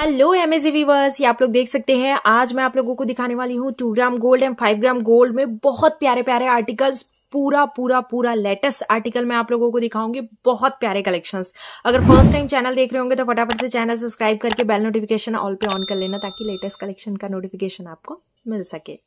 hello MAG viewers ये आप लोग देख सकते हैं आज मैं आप लोगों को दिखाने वाली हूँ two gram gold and five gram gold में बहुत प्यारे प्यारे आर्टिकल्स पूरा पूरा पूरा लेटेस्ट आर्टिकल मैं आप लोगों को दिखाऊंगी बहुत प्यारे कलेक्शंस अगर फर्स्ट टाइम चैनल देख रहे होंगे तो फटाफट से चैनल सब्सक्राइब करके बेल नोटिफिकेशन ऑल पे ऑन कर लेना ताकि लेटेस्ट कलेक्शन का नोटिफिकेशन आपको मिल सके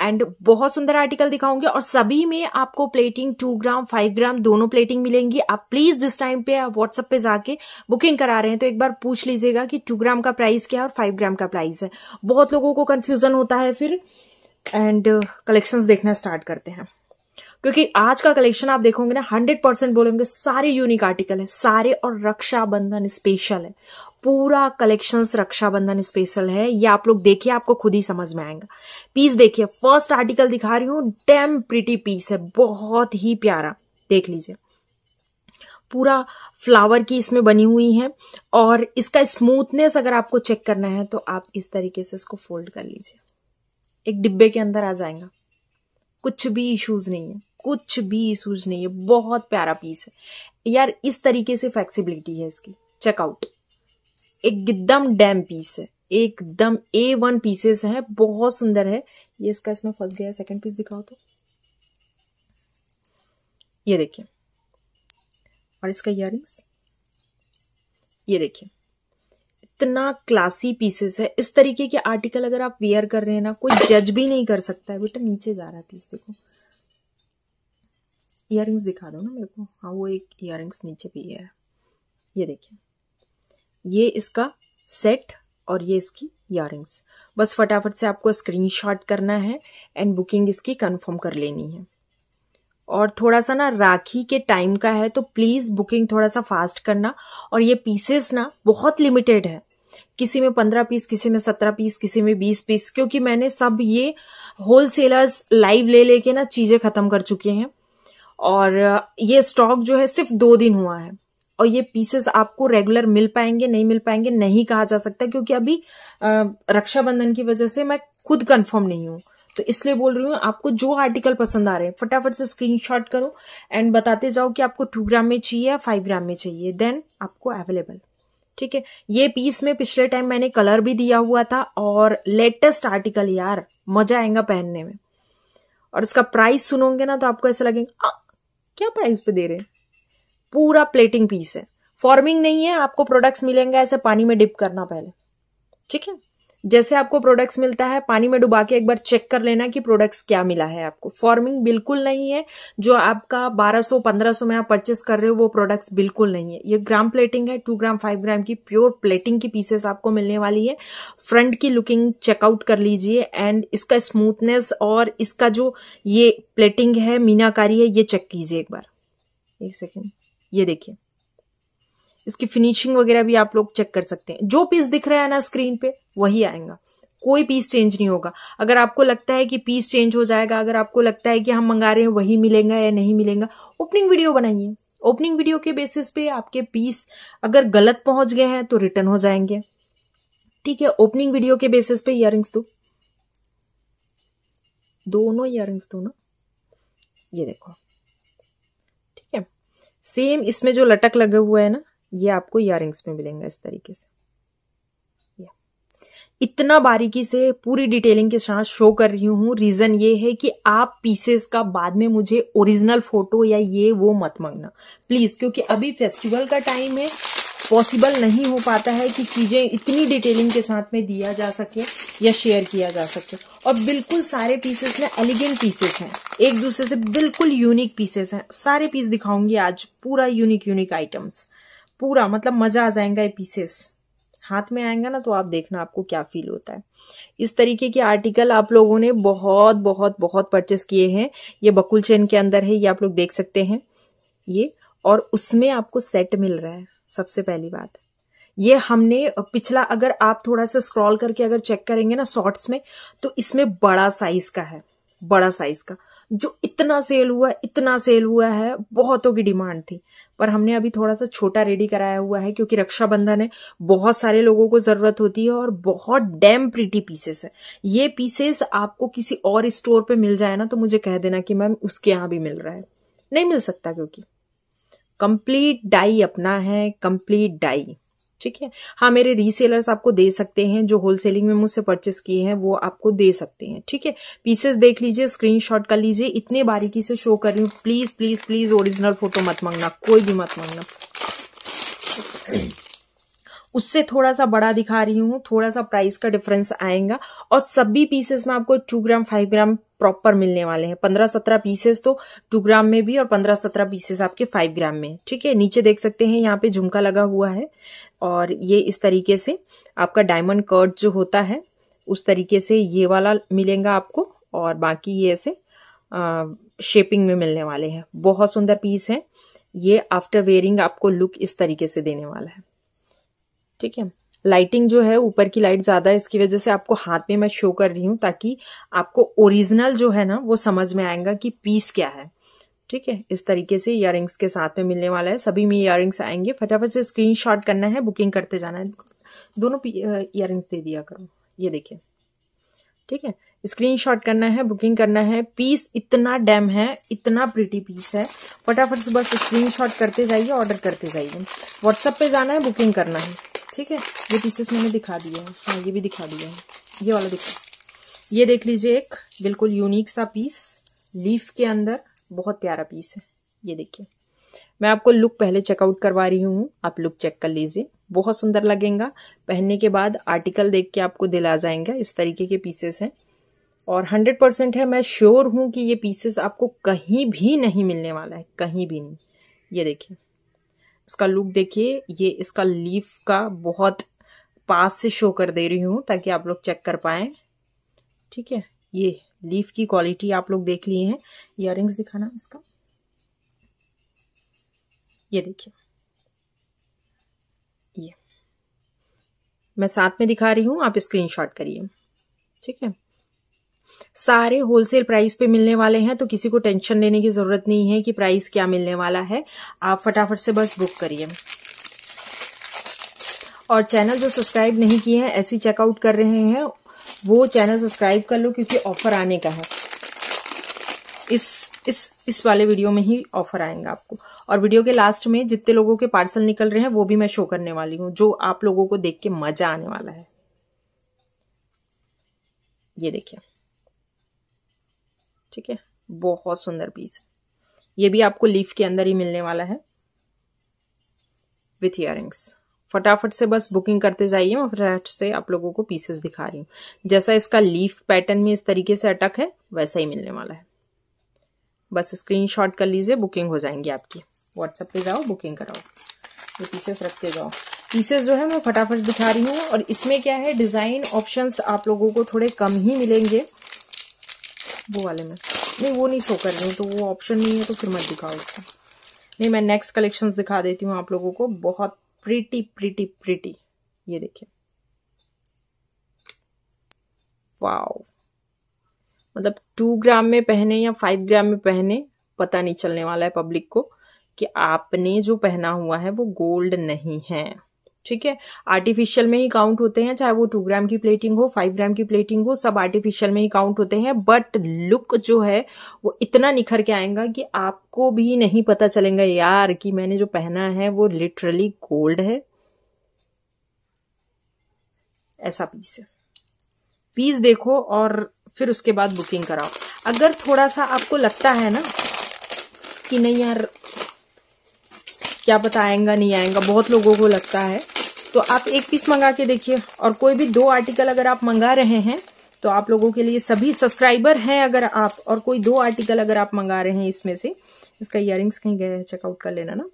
एंड बहुत सुंदर आर्टिकल दिखाऊंगी और सभी में आपको plating two gram five gram दोनों प्लेटिंग मिलेंगी आप प्लीज जिस टाइम पे व्हाट्सएप पे जाके बुकिंग करा रहे हैं तो एक बार पूछ लीजिएगा कि टू ग्राम का प्राइस क्या है और फाइव ग्राम का प्राइस है बहुत लोगों को कन्फ्यूजन होता है फिर एंड कलेक्शंस uh, देखना स्टार्ट करते हैं क्योंकि आज का कलेक्शन आप देखोगे ना हंड्रेड परसेंट बोलेंगे सारे यूनिक आर्टिकल है सारे और रक्षाबंधन स्पेशल है पूरा कलेक्शन रक्षाबंधन स्पेशल है ये आप लोग देखिए आपको खुद ही समझ में आएगा पीस देखिए फर्स्ट आर्टिकल दिखा रही हूं डैम प्रिटी पीस है बहुत ही प्यारा देख लीजिए पूरा फ्लावर की इसमें बनी हुई है और इसका स्मूथनेस अगर आपको चेक करना है तो आप इस तरीके से इसको फोल्ड कर लीजिए एक डिब्बे के अंदर आ जाएगा कुछ भी इश्यूज नहीं है कुछ भी इशूज नहीं है बहुत प्यारा पीस है यार इस तरीके से फ्लेक्सिबिलिटी है इसकी चेकआउट एकदम डैम पीस है एकदम ए वन पीसेस है बहुत सुंदर है ये इसका इसमें फंस गया सेकंड पीस दिखाओ तो ये देखिए और इसका इयर ये देखिए इतना क्लासी पीसेस है इस तरीके के आर्टिकल अगर आप वेयर कर रहे हैं ना कोई जज भी नहीं कर सकता है बेटा नीचे जा रहा है पीस देखो इयर दिखा दो ना मेरे को हाँ वो एक इयर नीचे भी है ये देखिए ये इसका सेट और ये इसकी इयर बस फटाफट से आपको स्क्रीनशॉट करना है एंड बुकिंग इसकी कंफर्म कर लेनी है और थोड़ा सा ना राखी के टाइम का है तो प्लीज़ बुकिंग थोड़ा सा फास्ट करना और ये पीसेस ना बहुत लिमिटेड है किसी में पंद्रह पीस किसी में सत्रह पीस किसी में बीस पीस क्योंकि मैंने सब ये होलसेलर्स लाइव ले लेके ना चीज़ें ख़त्म कर चुके हैं और ये स्टॉक जो है सिर्फ दो दिन हुआ है और ये पीसेस आपको रेगुलर मिल पाएंगे नहीं मिल पाएंगे नहीं कहा जा सकता क्योंकि अभी रक्षाबंधन की वजह से मैं खुद कंफर्म नहीं हूं तो इसलिए बोल रही हूँ आपको जो आर्टिकल पसंद आ रहे हैं फटाफट से स्क्रीनशॉट करो एंड बताते जाओ कि आपको टू ग्राम में चाहिए या फाइव ग्राम में चाहिए देन आपको अवेलेबल ठीक है ये पीस में पिछले टाइम मैंने कलर भी दिया हुआ था और लेटेस्ट आर्टिकल यार मजा आएगा पहनने में और इसका प्राइस सुनोगे ना तो आपको ऐसा लगेगा क्या प्राइस पे दे रहे हैं पूरा प्लेटिंग पीस है फॉर्मिंग नहीं है आपको प्रोडक्ट्स मिलेंगे ऐसे पानी में डिप करना पहले ठीक है जैसे आपको प्रोडक्ट्स मिलता है पानी में डुबा के एक बार चेक कर लेना कि प्रोडक्ट्स क्या मिला है आपको फॉर्मिंग बिल्कुल नहीं है जो आपका 1200 1500 में आप परचेस कर रहे हो वो प्रोडक्ट्स बिल्कुल नहीं है ये ग्राम प्लेटिंग है टू ग्राम फाइव ग्राम की प्योर प्लेटिंग की पीसेस आपको मिलने वाली है फ्रंट की लुकिंग चेकआउट कर लीजिए एंड इसका स्मूथनेस और इसका जो ये प्लेटिंग है मीनाकारी है ये चेक कीजिए एक बार एक सेकेंड ये देखिए इसकी फिनिशिंग वगैरह भी आप लोग चेक कर सकते हैं जो पीस दिख रहा है ना स्क्रीन पे वही आएगा कोई पीस चेंज नहीं होगा अगर आपको लगता है कि पीस चेंज हो जाएगा अगर आपको लगता है कि हम मंगा रहे हैं वही मिलेगा या नहीं मिलेगा ओपनिंग वीडियो बनाइए ओपनिंग वीडियो के बेसिस पे आपके पीस अगर गलत पहुंच गए हैं तो रिटर्न हो जाएंगे ठीक है ओपनिंग वीडियो के बेसिस पे इयर दो दोनों इयर दो ना ये देखो ठीक है सेम इसमें जो लटक लगे हुए है ना ये आपको इयर में मिलेंगे इस तरीके से इतना बारीकी से पूरी डिटेलिंग के साथ शो कर रही हूँ रीज़न ये है कि आप पीसेस का बाद में मुझे ओरिजिनल फोटो या ये वो मत मांगना प्लीज़ क्योंकि अभी फेस्टिवल का टाइम है पॉसिबल नहीं हो पाता है कि चीज़ें इतनी डिटेलिंग के साथ में दिया जा सके या शेयर किया जा सके और बिल्कुल सारे पीसेस में एलिगेंट पीसेस हैं एक दूसरे से बिल्कुल यूनिक पीसेस हैं सारे पीस दिखाऊंगी आज पूरा यूनिक यूनिक आइटम्स पूरा मतलब मजा आ जाएगा ये पीसेस हाथ में आएगा ना तो आप देखना आपको क्या फील होता है इस तरीके के आर्टिकल आप लोगों ने बहुत बहुत बहुत परचेस किए हैं ये बकुल चेन के अंदर है ये आप लोग देख सकते हैं ये और उसमें आपको सेट मिल रहा है सबसे पहली बात ये हमने पिछला अगर आप थोड़ा सा स्क्रॉल करके अगर चेक करेंगे ना शॉर्ट्स में तो इसमें बड़ा साइज का है बड़ा साइज का जो इतना सेल हुआ है इतना सेल हुआ है बहुतों की डिमांड थी पर हमने अभी थोड़ा सा छोटा रेडी कराया हुआ है क्योंकि रक्षाबंधन है बहुत सारे लोगों को जरूरत होती है और बहुत डैम प्रिटी पीसेस है ये पीसेस आपको किसी और स्टोर पे मिल जाए ना तो मुझे कह देना कि मैम उसके यहाँ भी मिल रहा है नहीं मिल सकता क्योंकि कंप्लीट डाई अपना है कंप्लीट डाई ठीक है हाँ मेरे रीसेलर्स आपको दे सकते हैं जो होलसेलिंग में मुझसे परचेस किए हैं वो आपको दे सकते हैं ठीक है पीसेस देख लीजिए स्क्रीनशॉट कर लीजिए इतने बारीकी से शो कर रही हूँ please please please original photo मत मांगना कोई भी मत मांगना उससे थोड़ा सा बड़ा दिखा रही हूँ थोड़ा सा प्राइस का डिफरेंस आएगा और सभी पीसेस में आपको two gram five gram proper मिलने वाले हैं पंद्रह सत्रह पीसेस तो टू ग्राम में भी और पंद्रह सत्रह पीसेस आपके फाइव ग्राम में ठीक है नीचे देख सकते हैं यहाँ पे झुमका लगा हुआ है और ये इस तरीके से आपका डायमंड कर्ड जो होता है उस तरीके से ये वाला मिलेगा आपको और बाकी ये ऐसे शेपिंग में मिलने वाले हैं बहुत सुंदर पीस है ये आफ्टर वेयरिंग आपको लुक इस तरीके से देने वाला है ठीक है लाइटिंग जो है ऊपर की लाइट ज्यादा है इसकी वजह से आपको हाथ में मैं शो कर रही हूँ ताकि आपको ओरिजिनल जो है ना वो समझ में आएगा कि पीस क्या है ठीक है इस तरीके से इयर के साथ में मिलने वाला है सभी में इयर आएंगे फटाफट से स्क्रीन करना है बुकिंग करते जाना है दोनों इयर दे दिया करो ये देखिए ठीक है स्क्रीनशॉट करना है बुकिंग करना है पीस इतना डैम है इतना प्रिटी पीस है फटाफट से बस स्क्रीनशॉट करते जाइए ऑर्डर करते जाइए व्हाट्सएप पे जाना है बुकिंग करना है ठीक है ये पीसेस मैंने दिखा दिए हैं हाँ ये भी दिखा दिए हैं ये वाला दिखा ये देख लीजिए एक बिल्कुल यूनिक सा पीस लीफ के अंदर बहुत प्यारा पीस है ये देखिए मैं आपको लुक पहले चेकआउट करवा रही हूँ आप लुक चेक कर लीजिए बहुत सुंदर लगेगा पहनने के बाद आर्टिकल देख के आपको दिल आ जाएंगे इस तरीके के पीसेस हैं और हंड्रेड परसेंट है मैं श्योर हूँ कि ये पीसेस आपको कहीं भी नहीं मिलने वाला है कहीं भी नहीं ये देखिए इसका लुक देखिए ये इसका लीफ का बहुत पास से शो कर दे रही हूँ ताकि आप लोग चेक कर पाए ठीक है ये लीफ की क्वालिटी आप लोग देख लिए हैं इयर दिखाना इसका ये देखिए ये मैं साथ में दिखा रही हूं आप स्क्रीनशॉट करिए ठीक है सारे होलसेल प्राइस पे मिलने वाले हैं तो किसी को टेंशन लेने की ज़रूरत नहीं है कि प्राइस क्या मिलने वाला है आप फटाफट से बस बुक करिए और चैनल जो सब्सक्राइब नहीं किए हैं ऐसी चेकआउट कर रहे हैं वो चैनल सब्सक्राइब कर लो क्योंकि ऑफर आने का है इस इस इस वाले वीडियो में ही ऑफर आएगा आपको और वीडियो के लास्ट में जितने लोगों के पार्सल निकल रहे हैं वो भी मैं शो करने वाली हूँ जो आप लोगों को देख के मजा आने वाला है ये देखिए ठीक है बहुत सुंदर पीस है ये भी आपको लीफ के अंदर ही मिलने वाला है विथ इयर फटाफट से बस बुकिंग करते जाइए मैं फटाफट से आप लोगों को पीसेस दिखा रही हूँ जैसा इसका लीफ पैटर्न में इस तरीके से अटक है वैसा ही मिलने वाला है बस स्क्रीनशॉट कर लीजिए बुकिंग हो जाएंगी आपकी व्हाट्सएप पे जाओ बुकिंग कराओ ये पीसेस रखते जाओ पीसेस जो है मैं फटाफट दिखा रही हूँ और इसमें क्या है डिज़ाइन ऑप्शंस आप लोगों को थोड़े कम ही मिलेंगे वो वाले में नहीं वो नहीं शो कर रही तो वो ऑप्शन नहीं है तो फिर मत दिखाओ उसको नहीं मैं नेक्स्ट कलेक्शन दिखा देती हूँ आप लोगों को बहुत प्रिटी प्रिटी प्रिटी ये देखिए वाओ मतलब टू ग्राम में पहने या फाइव ग्राम में पहने पता नहीं चलने वाला है पब्लिक को कि आपने जो पहना हुआ है वो गोल्ड नहीं है ठीक है आर्टिफिशियल में ही काउंट होते हैं चाहे वो टू ग्राम की प्लेटिंग हो फाइव ग्राम की प्लेटिंग हो सब आर्टिफिशियल में ही काउंट होते हैं बट लुक जो है वो इतना निखर के आएगा कि आपको भी नहीं पता चलेगा यार कि मैंने जो पहना है वो लिटरली गोल्ड है ऐसा पीस है पीस देखो और फिर उसके बाद बुकिंग कराओ अगर थोड़ा सा आपको लगता है ना कि नहीं यार क्या पता आएगा नहीं आएगा बहुत लोगों को लगता है तो आप एक पीस मंगा के देखिए और कोई भी दो आर्टिकल अगर आप मंगा रहे हैं तो आप लोगों के लिए सभी सब्सक्राइबर हैं अगर आप और कोई दो आर्टिकल अगर आप मंगा रहे हैं इसमें से इसका इयर कहीं गए चेकआउट कर लेना ना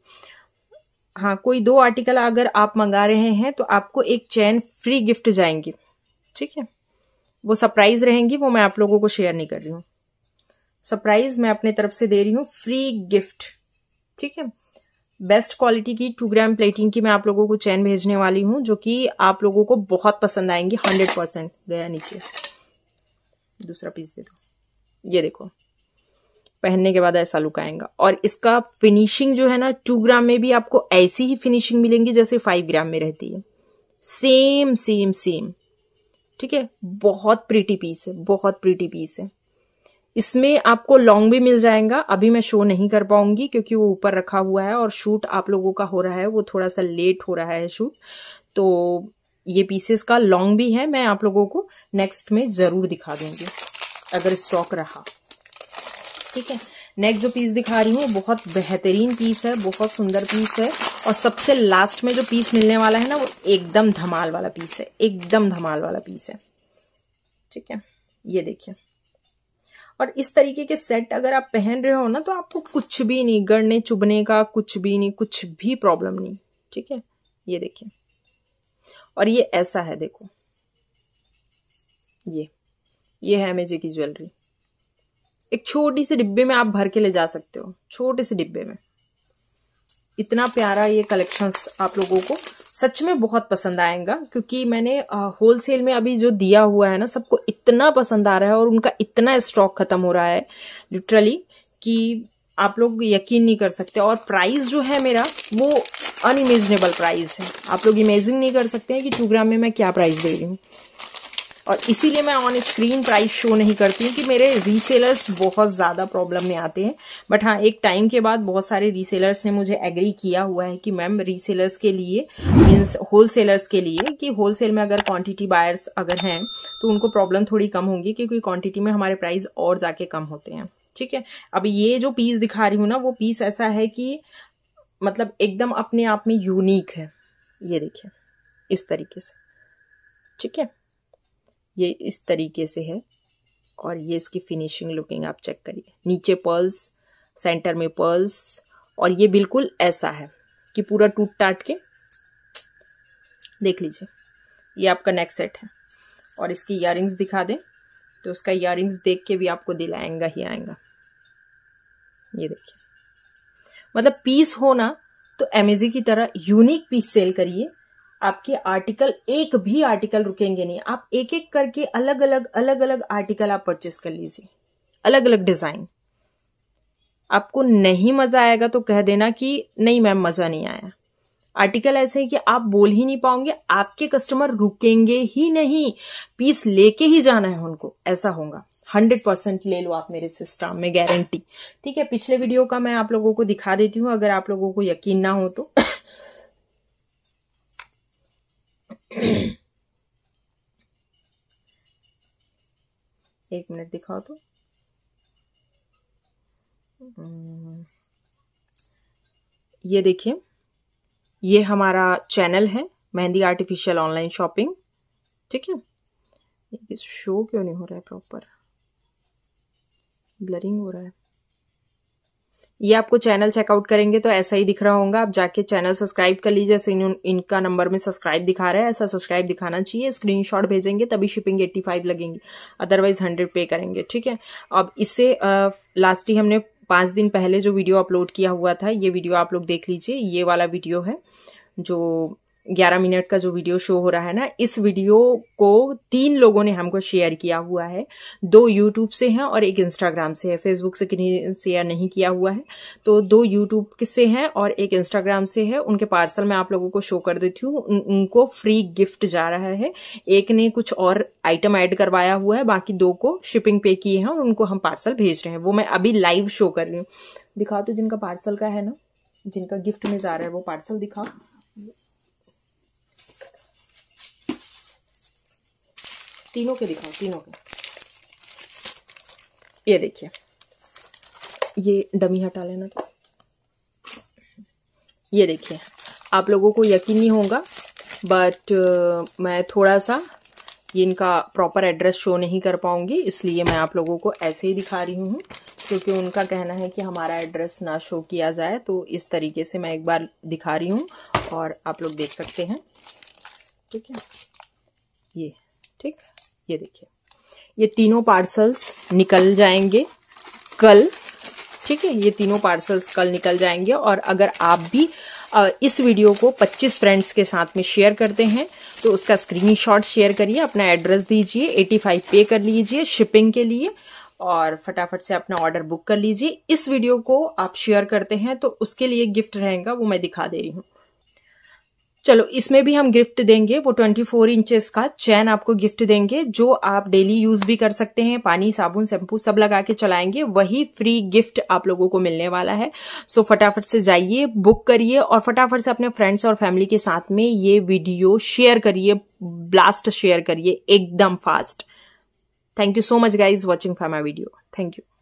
हाँ कोई दो आर्टिकल अगर आप मंगा रहे हैं तो आपको एक चैन फ्री गिफ्ट जाएंगी ठीक है वो सरप्राइज रहेंगी वो मैं आप लोगों को शेयर नहीं कर रही हूँ सरप्राइज मैं अपने तरफ से दे रही हूँ फ्री गिफ्ट ठीक है बेस्ट क्वालिटी की टू ग्राम प्लेटिंग की मैं आप लोगों को चैन भेजने वाली हूँ जो कि आप लोगों को बहुत पसंद आएंगी हंड्रेड परसेंट गया नीचे दूसरा पीस दे दो ये देखो पहनने के बाद ऐसा लुक आएगा और इसका फिनिशिंग जो है ना टू ग्राम में भी आपको ऐसी ही फिनिशिंग मिलेंगी जैसे फाइव ग्राम में रहती है सेम सेम सेम ठीक है बहुत प्रिटी पीस है बहुत प्रिटी पीस है इसमें आपको लॉन्ग भी मिल जाएगा अभी मैं शो नहीं कर पाऊंगी क्योंकि वो ऊपर रखा हुआ है और शूट आप लोगों का हो रहा है वो थोड़ा सा लेट हो रहा है शूट तो ये पीसेस का लॉन्ग भी है मैं आप लोगों को नेक्स्ट में जरूर दिखा दूंगी अगर स्टॉक रहा ठीक है नेक्स्ट जो पीस दिखा रही हूँ बहुत बेहतरीन पीस है बहुत सुंदर पीस है और सबसे लास्ट में जो पीस मिलने वाला है ना वो एकदम धमाल वाला पीस है एकदम धमाल वाला पीस है ठीक है ये देखिए और इस तरीके के सेट अगर आप पहन रहे हो ना तो आपको कुछ भी नहीं गड़ने चुभने का कुछ भी नहीं कुछ भी प्रॉब्लम नहीं ठीक है ये देखिए और ये ऐसा है देखो ये ये है मेजे की ज्वेलरी एक छोटी सी डिब्बे में आप भर के ले जा सकते हो छोटे से डिब्बे में इतना प्यारा ये कलेक्शंस आप लोगों को सच में बहुत पसंद आएगा क्योंकि मैंने होल सेल में अभी जो दिया हुआ है ना सबको इतना पसंद आ रहा है और उनका इतना स्टॉक खत्म हो रहा है लिटरली कि आप लोग यकीन नहीं कर सकते और प्राइस जो है मेरा वो अनइमेजनेबल प्राइस है आप लोग इमेजिन नहीं कर सकते हैं कि टू ग्राम में मैं क्या प्राइस दे रही हूँ और इसीलिए मैं ऑन स्क्रीन प्राइस शो नहीं करती हूँ कि मेरे रीसेलर्स बहुत ज़्यादा प्रॉब्लम में आते हैं बट हाँ एक टाइम के बाद बहुत सारे रीसेलर्स ने मुझे एग्री किया हुआ है कि मैम रीसेलर्स के लिए मीन्स होलसेलर्स के लिए कि होलसेल में अगर क्वांटिटी बायर्स अगर हैं तो उनको प्रॉब्लम थोड़ी कम होंगी क्योंकि क्वांटिटी में हमारे प्राइस और जाके कम होते हैं ठीक है अब ये जो पीस दिखा रही हूँ ना वो पीस ऐसा है कि मतलब एकदम अपने आप में यूनिक है ये देखिए इस तरीके से ठीक है ये इस तरीके से है और ये इसकी फिनिशिंग लुकिंग आप चेक करिए नीचे पर्ल्स सेंटर में पर्ल्स और ये बिल्कुल ऐसा है कि पूरा टूट टाट के देख लीजिए ये आपका नेक सेट है और इसकी इयर दिखा दें तो उसका इयर देख के भी आपको दिल आएगा ही आएगा ये देखिए मतलब पीस हो ना तो एमेजी की तरह यूनिक पीस सेल करिए आपके आर्टिकल एक भी आर्टिकल रुकेंगे नहीं आप एक एक करके अलग अलग अलग अलग आर्टिकल आप परचेस कर लीजिए अलग अलग डिजाइन आपको नहीं मजा आएगा तो कह देना कि नहीं मैम मजा नहीं आया आर्टिकल ऐसे है कि आप बोल ही नहीं पाओगे आपके कस्टमर रुकेंगे ही नहीं पीस लेके ही जाना है उनको ऐसा होगा हंड्रेड परसेंट ले लो आप मेरे सिस्टम में गारंटी ठीक है पिछले वीडियो का मैं आप लोगों को दिखा देती हूँ अगर आप लोगों को यकीन ना हो तो एक मिनट दिखाओ तो हम्म, ये देखिए ये हमारा चैनल है मेहंदी आर्टिफिशियल ऑनलाइन शॉपिंग ठीक है शो क्यों नहीं हो रहा है प्रॉपर ब्लरिंग हो रहा है ये आपको चैनल चेकआउट करेंगे तो ऐसा ही दिख रहा होगा आप जाके चैनल सब्सक्राइब कर लीजिए जैसे इन, इनका नंबर में सब्सक्राइब दिखा रहा है ऐसा सब्सक्राइब दिखाना चाहिए स्क्रीनशॉट भेजेंगे तभी शिपिंग 85 फाइव लगेंगी अदरवाइज हंड्रेड पे करेंगे ठीक है अब इससे लास्ट ही हमने पांच दिन पहले जो वीडियो अपलोड किया हुआ था ये वीडियो आप लोग देख लीजिए ये वाला वीडियो है जो 11 मिनट का जो वीडियो शो हो रहा है ना इस वीडियो को तीन लोगों ने हमको शेयर किया हुआ है दो यूट्यूब से हैं और एक इंस्टाग्राम से है फेसबुक से किन्हीं शेयर नहीं किया हुआ है तो दो यूट्यूब से हैं और एक इंस्टाग्राम से है उनके पार्सल मैं आप लोगों को शो कर देती हूँ उन, उनको फ्री गिफ्ट जा रहा है एक ने कुछ और आइटम ऐड करवाया हुआ है बाकी दो को शिपिंग पे किए हैं और उनको हम पार्सल भेज रहे हैं वो मैं अभी लाइव शो कर रही हूँ दिखाओ तो जिनका पार्सल का है ना जिनका गिफ्ट में जा रहा है वो पार्सल दिखाओ तीनों के दिखाओ तीनों के ये देखिए ये डमी हटा लेना तो ये देखिए आप लोगों को यकीन नहीं होगा बट uh, मैं थोड़ा सा ये इनका प्रॉपर एड्रेस शो नहीं कर पाऊंगी इसलिए मैं आप लोगों को ऐसे ही दिखा रही हूँ क्योंकि उनका कहना है कि हमारा एड्रेस ना शो किया जाए तो इस तरीके से मैं एक बार दिखा रही हूँ और आप लोग देख सकते हैं ठीक है ये ठीक ये देखिए ये तीनों पार्सल्स निकल जाएंगे कल ठीक है ये तीनों पार्सल्स कल निकल जाएंगे और अगर आप भी इस वीडियो को 25 फ्रेंड्स के साथ में शेयर करते हैं तो उसका स्क्रीनशॉट शेयर करिए अपना एड्रेस दीजिए 85 पे कर लीजिए शिपिंग के लिए और फटाफट से अपना ऑर्डर बुक कर लीजिए इस वीडियो को आप शेयर करते हैं तो उसके लिए गिफ्ट रहेगा वो मैं दिखा दे रही हूँ चलो इसमें भी हम गिफ्ट देंगे वो 24 फोर इंचेस का चैन आपको गिफ्ट देंगे जो आप डेली यूज भी कर सकते हैं पानी साबुन शैम्पू सब लगा के चलाएंगे वही फ्री गिफ्ट आप लोगों को मिलने वाला है सो फटाफट से जाइए बुक करिए और फटाफट से अपने फ्रेंड्स और फैमिली के साथ में ये वीडियो शेयर करिए ब्लास्ट शेयर करिए एकदम fast thank you so much guys watching for my video thank you